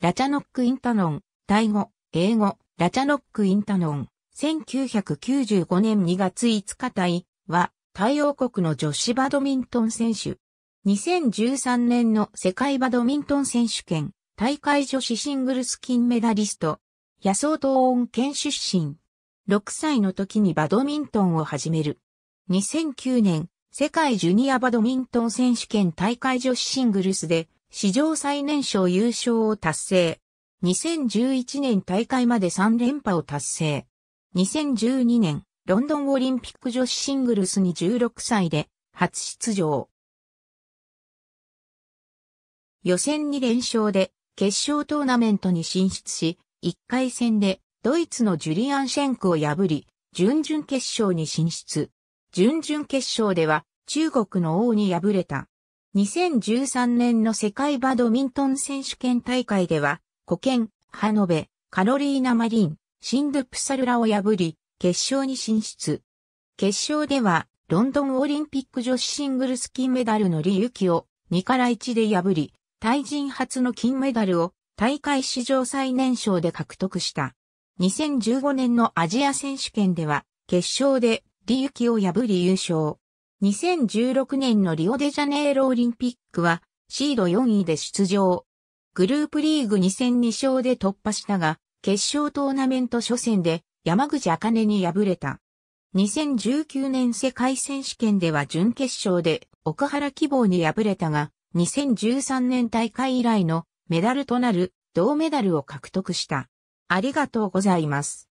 ラチャノック・インタノン、タ語、英語、ラチャノック・インタノン、1995年2月5日隊は、太陽国の女子バドミントン選手。2013年の世界バドミントン選手権、大会女子シングルス金メダリスト、野草東音県出身。6歳の時にバドミントンを始める。2009年、世界ジュニアバドミントン選手権大会女子シングルスで、史上最年少優勝を達成。2011年大会まで3連覇を達成。2012年、ロンドンオリンピック女子シングルスに16歳で初出場。予選2連勝で決勝トーナメントに進出し、1回戦でドイツのジュリアン・シェンクを破り、準々決勝に進出。準々決勝では中国の王に敗れた。2013年の世界バドミントン選手権大会では、古剣、ハノベ、カロリーナ・マリン、シンドゥプサルラを破り、決勝に進出。決勝では、ロンドンオリンピック女子シングルス金メダルのリユキを2から1で破り、対人初の金メダルを大会史上最年少で獲得した。2015年のアジア選手権では、決勝でリユキを破り優勝。2016年のリオデジャネイロオリンピックはシード4位で出場。グループリーグ2戦2勝で突破したが、決勝トーナメント初戦で山口茜に敗れた。2019年世界選手権では準決勝で奥原希望に敗れたが、2013年大会以来のメダルとなる銅メダルを獲得した。ありがとうございます。